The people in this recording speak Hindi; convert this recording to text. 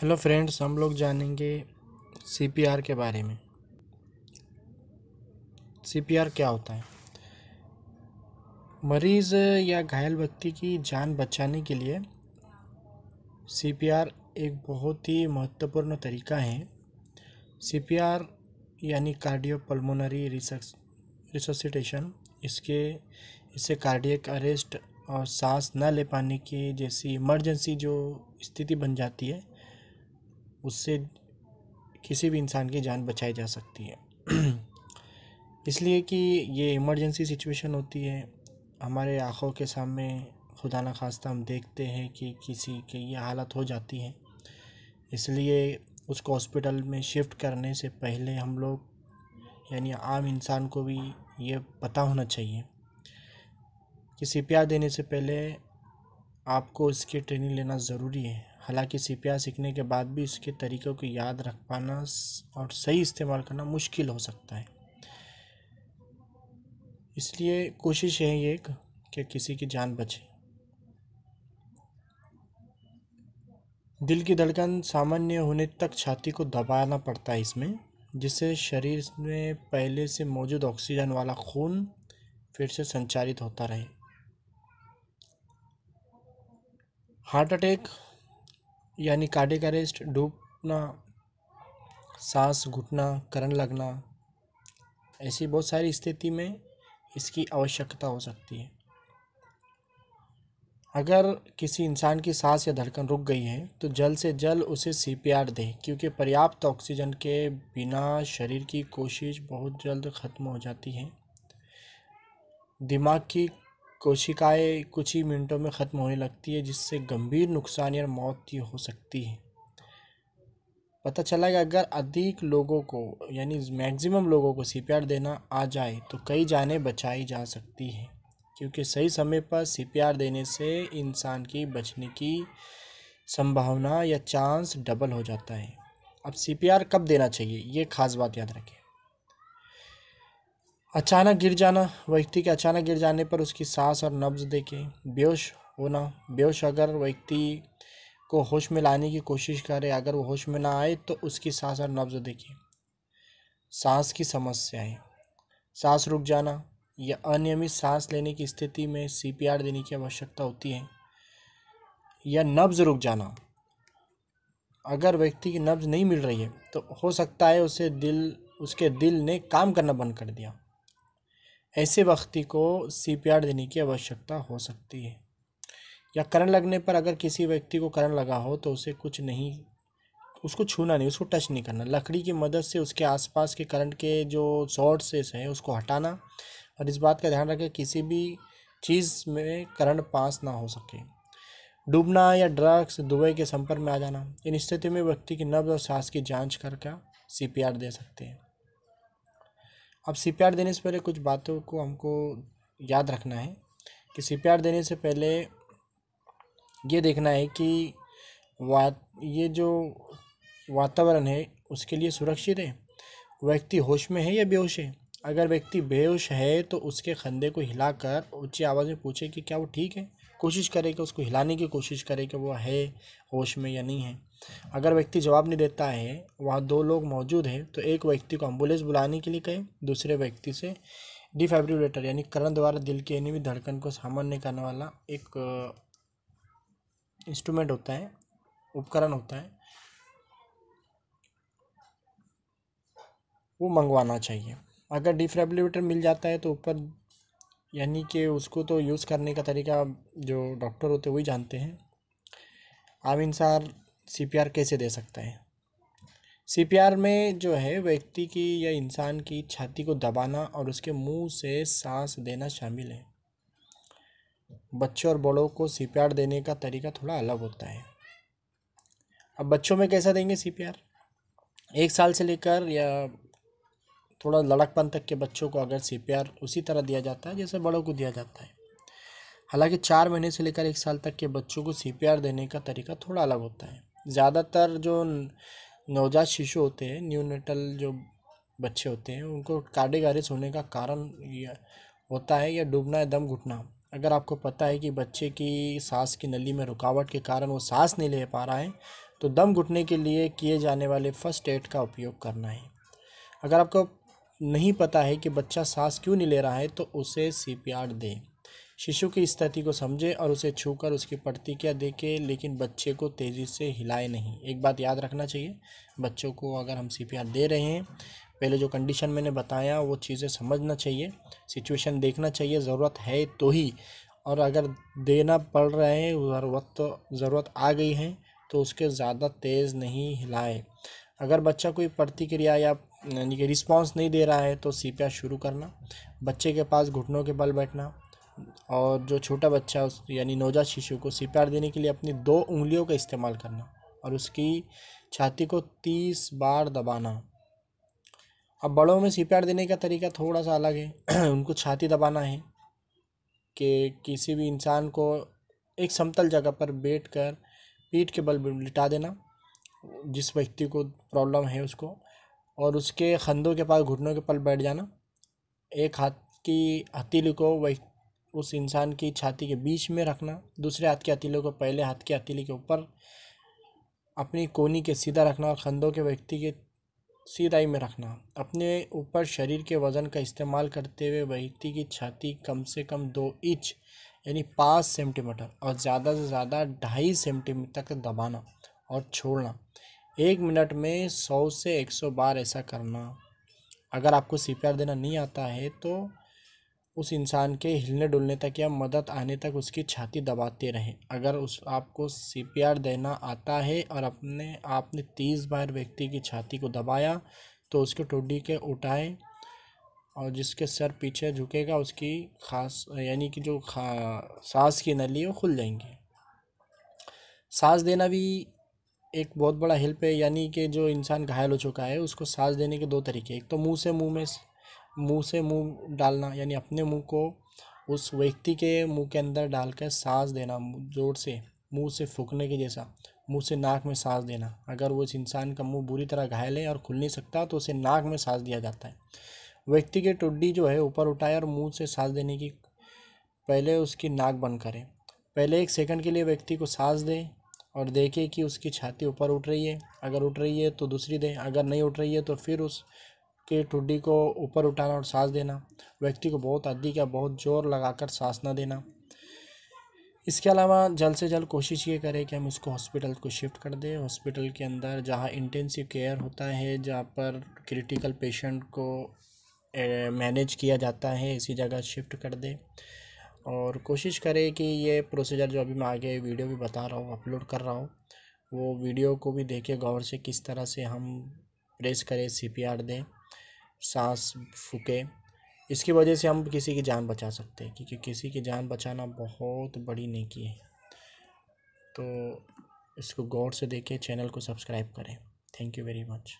हेलो फ्रेंड्स हम लोग जानेंगे सीपीआर के बारे में सीपीआर क्या होता है मरीज़ या घायल व्यक्ति की जान बचाने के लिए सीपीआर एक बहुत ही महत्वपूर्ण तरीका है सीपीआर यानी कार्डियो पल्मोनरी रिसोसिटेशन इसके इससे कार्डियक अरेस्ट और सांस न ले पाने की जैसी इमरजेंसी जो स्थिति बन जाती है उससे किसी भी इंसान की जान बचाई जा सकती है इसलिए कि ये इमरजेंसी सिचुएशन होती है हमारे आँखों के सामने खुदा न खास्ता हम देखते हैं कि किसी की ये हालत हो जाती है इसलिए उसको हॉस्पिटल में शिफ्ट करने से पहले हम लोग यानी आम इंसान को भी ये पता होना चाहिए कि सी देने से पहले आपको इसकी ट्रेनिंग लेना ज़रूरी है हालांकि सीपीआर सीखने के बाद भी इसके तरीक़ों को याद रख पाना और सही इस्तेमाल करना मुश्किल हो सकता है इसलिए कोशिश है ये कि किसी की जान बचे दिल की धड़कन सामान्य होने तक छाती को दबाना पड़ता है इसमें जिससे शरीर में पहले से मौजूद ऑक्सीजन वाला खून फिर से संचालित होता रहे हार्ट अटैक यानी कार्डिक अरेस्ट डूबना सांस घुटना करण लगना ऐसी बहुत सारी स्थिति में इसकी आवश्यकता हो सकती है अगर किसी इंसान की सांस या धड़कन रुक गई है तो जल्द से जल्द उसे सीपीआर दें क्योंकि पर्याप्त ऑक्सीजन के बिना शरीर की कोशिश बहुत जल्द ख़त्म हो जाती है दिमाग की कोशिकाएं कुछ ही मिनटों में ख़त्म होने लगती है जिससे गंभीर नुकसान या मौत की हो सकती है पता चला कि अगर अधिक लोगों को यानी मैक्सिमम लोगों को सी देना आ जाए तो कई जानें बचाई जा सकती हैं क्योंकि सही समय पर सी देने से इंसान की बचने की संभावना या चांस डबल हो जाता है अब सी कब देना चाहिए ये खास बात याद रखें अचानक गिर जाना व्यक्ति के अचानक गिर जाने पर उसकी सांस और नब्ज देखें बेहोश होना बेहोश अगर व्यक्ति को होश में लाने की कोशिश करे अगर वो होश में ना आए तो उसकी सांस और नब्ज देखें सांस की समस्याएं सांस रुक जाना या अनियमित सांस लेने की स्थिति में सीपीआर देने की आवश्यकता होती है या नब्ज रुक जाना अगर व्यक्ति की नब्ज नहीं मिल रही है तो हो सकता है उसे दिल उसके दिल ने काम करना बंद कर दिया ऐसे व्यक्ति को सी देने की आवश्यकता हो सकती है या करंट लगने पर अगर किसी व्यक्ति को करंट लगा हो तो उसे कुछ नहीं उसको छूना नहीं उसको टच नहीं करना लकड़ी की मदद से उसके आसपास के करंट के जो सोर्सेस हैं उसको हटाना और इस बात का ध्यान रखें किसी भी चीज़ में करंट पास ना हो सके डूबना या ड्रग्स दुबई के संपर्क में आ जाना इन स्थिति में व्यक्ति की नब्ज और सांस की जांच करके सीपीआर दे सकते हैं अब सी देने से पहले कुछ बातों को हमको याद रखना है कि सी देने से पहले ये देखना है कि वा ये जो वातावरण है उसके लिए सुरक्षित है व्यक्ति होश में है या बेहोश है अगर व्यक्ति बेहोश है तो उसके खंदे को हिलाकर ऊंची आवाज़ में पूछे कि क्या वो ठीक है कोशिश करे कि उसको हिलाने की कोशिश करे कि वो है होश में या नहीं है अगर व्यक्ति जवाब नहीं देता है वहाँ दो लोग मौजूद हैं तो एक व्यक्ति को एम्बुलेंस बुलाने के लिए कहें दूसरे व्यक्ति से डिफेब्रिलेटर यानी करण द्वारा दिल की भी धड़कन को सामान्य करने वाला एक इंस्ट्रूमेंट होता है उपकरण होता है वो मंगवाना चाहिए अगर डिफ्रेबलेटर मिल जाता है तो ऊपर यानी कि उसको तो यूज़ करने का तरीका जो डॉक्टर होते वही जानते हैं आम सार सी कैसे दे सकता है सी में जो है व्यक्ति की या इंसान की छाती को दबाना और उसके मुंह से सांस देना शामिल है बच्चों और बड़ों को सी देने का तरीका थोड़ा अलग होता है अब बच्चों में कैसा देंगे सी एक साल से लेकर या थोड़ा लड़कपन तक के बच्चों को अगर सी उसी तरह दिया जाता है जैसे बड़ों को दिया जाता है हालांकि चार महीने से लेकर एक साल तक के बच्चों को सी देने का तरीका थोड़ा अलग होता है ज़्यादातर जो नवजात शिशु होते हैं न्यूनेटल जो बच्चे होते हैं उनको कार्डिक अरेस्ट होने का कारण यह होता है या डूबना या दम घुटना अगर आपको पता है कि बच्चे की सांस की नली में रुकावट के कारण वो सांस नहीं ले पा रहा है तो दम घुटने के लिए किए जाने वाले फर्स्ट एड का उपयोग करना है अगर आपको नहीं पता है कि बच्चा सांस क्यों नहीं ले रहा है तो उसे सी पी आर दें शिशु की स्थिति को समझे और उसे छूकर उसकी प्रतिक्रिया देखें लेकिन बच्चे को तेज़ी से हिलाए नहीं एक बात याद रखना चाहिए बच्चों को अगर हम सी दे रहे हैं पहले जो कंडीशन मैंने बताया वो चीज़ें समझना चाहिए सिचुएशन देखना चाहिए ज़रूरत है तो ही और अगर देना पड़ रहा है ज़रूरत तो ज़रूरत आ गई है तो उसके ज़्यादा तेज़ नहीं हिलाए अगर बच्चा कोई प्रतिक्रिया या यानी कि रिस्पॉन्स नहीं दे रहा है तो सी शुरू करना बच्चे के पास घुटनों के बल बैठना और जो छोटा बच्चा उस यानी नवजात शिशु को सी देने के लिए अपनी दो उंगलियों का इस्तेमाल करना और उसकी छाती को तीस बार दबाना अब बड़ों में सी देने का तरीका थोड़ा सा अलग है उनको छाती दबाना है कि किसी भी इंसान को एक समतल जगह पर बैठ कर पीठ के बल लिटा देना जिस व्यक्ति को प्रॉब्लम है उसको और उसके खंदों के पास घुटनों के पल बैठ जाना एक हाथ की हथीली को उस इंसान की छाती के बीच में रखना दूसरे हाथ के अतीलों को पहले हाथ के हथेली के ऊपर अपनी कोनी के सीधा रखना और खंदों के व्यक्ति के सीधाई में रखना अपने ऊपर शरीर के वज़न का इस्तेमाल करते हुए व्यक्ति की छाती कम से कम दो इंच यानी पाँच सेंटीमीटर और ज़्यादा से ज़्यादा ढाई सेंटीमीटर तक दबाना और छोड़ना एक मिनट में सौ से एक सौ बार ऐसा करना अगर आपको सी देना नहीं आता है तो उस इंसान के हिलने डुलने तक या मदद आने तक उसकी छाती दबाते रहें अगर उस आपको सी पी आर देना आता है और अपने आपने तीस बार व्यक्ति की छाती को दबाया तो उसके टुडी के उठाएं और जिसके सर पीछे झुकेगा उसकी खास यानी कि जो खा सांस की नली वो खुल जाएंगी सांस देना भी एक बहुत बड़ा हेल्प है यानी कि जो इंसान घायल हो चुका है उसको सांस देने के दो तरीके एक तो मुंह से मुंह में मुँह से मुँह डालना यानी अपने मुँह को उस व्यक्ति के मुँह के अंदर डालकर सांस देना ज़ोर से मुँह से फूकने के जैसा मुँह से नाक में सांस देना अगर वो इस इंसान का मुँह बुरी तरह घायल है और खुल नहीं सकता तो उसे नाक में सांस दिया जाता है व्यक्ति के टुड्डी जो है ऊपर उठाए और मुँह से सांस देने की पहले उसकी नाक बंद करें पहले एक सेकंड के लिए व्यक्ति को सांस दें और देखें कि उसकी छाती ऊपर उठ रही है अगर उठ रही है तो दूसरी दें अगर नहीं उठ रही है तो फिर उस के ठुड्डी को ऊपर उठाना और सांस देना व्यक्ति को बहुत अधिक या बहुत जोर लगाकर सांस ना देना इसके अलावा जल्द से जल्द कोशिश ये करें कि हम उसको हॉस्पिटल को शिफ्ट कर दें हॉस्पिटल के अंदर जहाँ इंटेंसिव केयर होता है जहाँ पर क्रिटिकल पेशेंट को मैनेज किया जाता है इसी जगह शिफ्ट कर दें और कोशिश करें कि ये प्रोसीजर जो अभी मैं आगे वीडियो भी बता रहा हूँ अपलोड कर रहा हूँ वो वीडियो को भी देखें गौर से किस तरह से हम प्रेस करें सी पी आर दें सांस फूके इसकी वजह से हम किसी की जान बचा सकते हैं क्योंकि किसी की जान बचाना बहुत बड़ी नेकी है तो इसको गौर से देखें चैनल को सब्सक्राइब करें थैंक यू वेरी मच